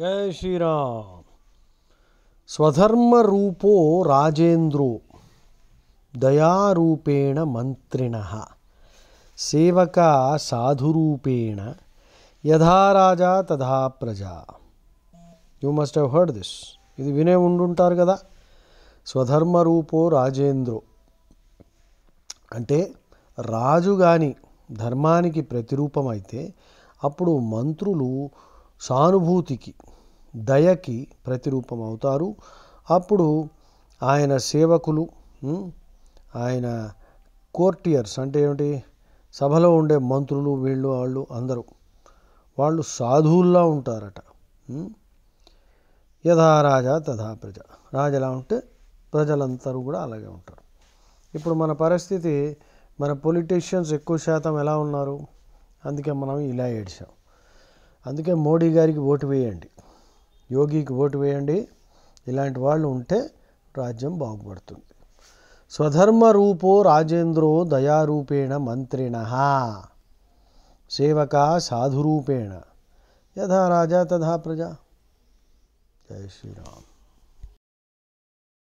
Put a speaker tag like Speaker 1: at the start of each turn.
Speaker 1: జయ శ్రీరామ్ రూపో రాజేంద్రో దయారూపేణ మంత్రిణ సేవక సాధురూపేణ యథా రాజా తథా ప్రజా you must have heard this ఇది వినే ఉండుంటారు కదా స్వధర్మ రూపో రాజేంద్రో అంటే రాజు కానీ ధర్మానికి ప్రతిరూపమైతే అప్పుడు మంత్రులు సానుభూతికి దయకి ప్రతిరూపం అవుతారు అప్పుడు ఆయన సేవకులు ఆయన కోర్టియర్స్ అంటే ఏమిటి సభలో ఉండే మంత్రులు వీళ్ళు వాళ్ళు అందరూ వాళ్ళు సాధువుల్లా ఉంటారట యథా రాజా తథా ప్రజ రాజలా ఉంటే ప్రజలందరూ కూడా అలాగే ఉంటారు ఇప్పుడు మన పరిస్థితి మన పొలిటీషియన్స్ ఎక్కువ శాతం ఎలా ఉన్నారు అందుకే మనం ఇలా ఏడ్చాం అందుకే మోడీ గారికి ఓటు వేయండి యోగికి ఓటు వేయండి ఇలాంటి వాళ్ళు ఉంటే రాజ్యం బాగుపడుతుంది స్వధర్మ రూపో రాజేంద్రో దయారూపేణ మంత్రిణ సేవక సాధురూపేణ యథా రాజా తథా ప్రజా జై శ్రీరామ్